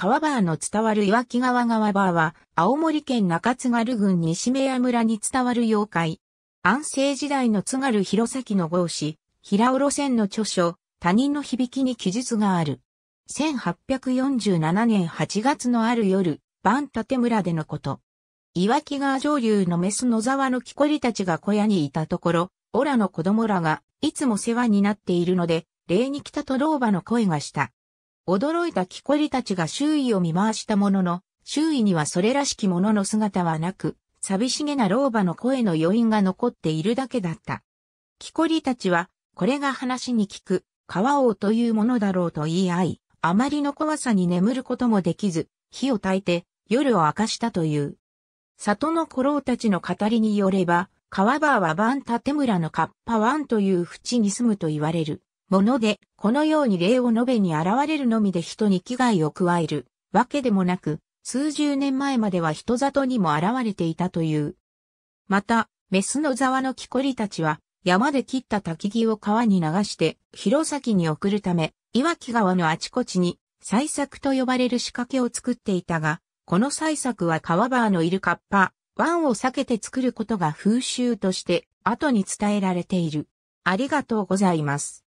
川バーの伝わる岩木川川バーは、青森県中津軽郡西目屋村に伝わる妖怪。安政時代の津軽弘前の豪子、平尾路線の著書、他人の響きに記述がある。1847年8月のある夜、番立村でのこと。岩木川上流のメス野沢の木こりたちが小屋にいたところ、オラの子供らが、いつも世話になっているので、礼に来たと老婆の声がした。驚いた木こりたちが周囲を見回したものの、周囲にはそれらしきものの姿はなく、寂しげな老婆の声の余韻が残っているだけだった。木こりたちは、これが話に聞く、川王というものだろうと言い合い、あまりの怖さに眠ることもできず、火を焚いて夜を明かしたという。里の古老たちの語りによれば、川場はバ縦村のカッパワンという淵に住むと言われる。もので、このように礼を述べに現れるのみで人に危害を加えるわけでもなく、数十年前までは人里にも現れていたという。また、メスの沢の木こりたちは、山で切った焚き木を川に流して、弘前に送るため、岩木川のあちこちに、採作と呼ばれる仕掛けを作っていたが、この採作は川バーのいるカッパ、湾を避けて作ることが風習として、後に伝えられている。ありがとうございます。